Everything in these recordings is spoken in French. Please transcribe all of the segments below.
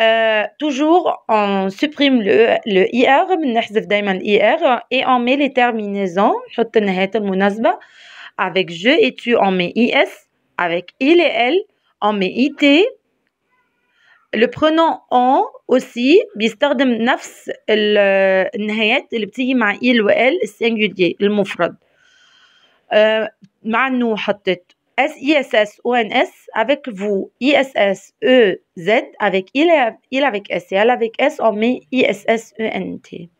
Euh, toujours, on supprime le, le IR, et on met les terminaisons, avec je et tu, on met IS, avec il et elle, on met IT, le pronom on aussi, de nafs, le nhayat, le petit ma il ou elle, singulier, le mufrad. Euh, ma nous, S s o n s avec vous, I-S-S-E-Z, avec il, il avec S et elle avec S, on met I-S-S-E-N-T.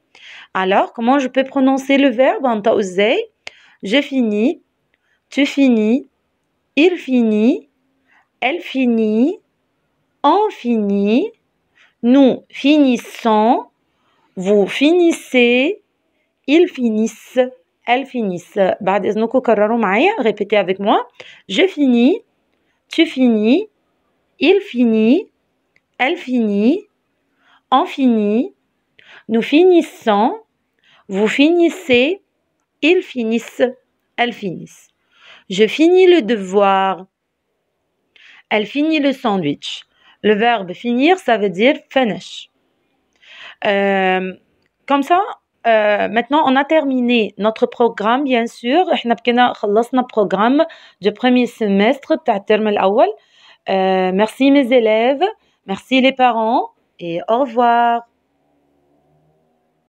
Alors, comment je peux prononcer le verbe en z? Je finis, tu finis, il finit, elle finit, on finit, nous finissons, vous finissez, ils finissent elles finissent. بعد no كرروا répétez avec moi. Je finis, tu finis, il finit, elle finit, on finit, nous finissons, vous finissez, ils finissent, elles finissent. Je finis le devoir. Elle finit le sandwich. Le verbe finir, ça veut dire finish. Euh, comme ça, euh, maintenant, on a terminé notre programme, bien sûr. احنا بكنا خلصنا programme du premier semestre de terme Euh, merci mes élèves, merci les parents et au revoir.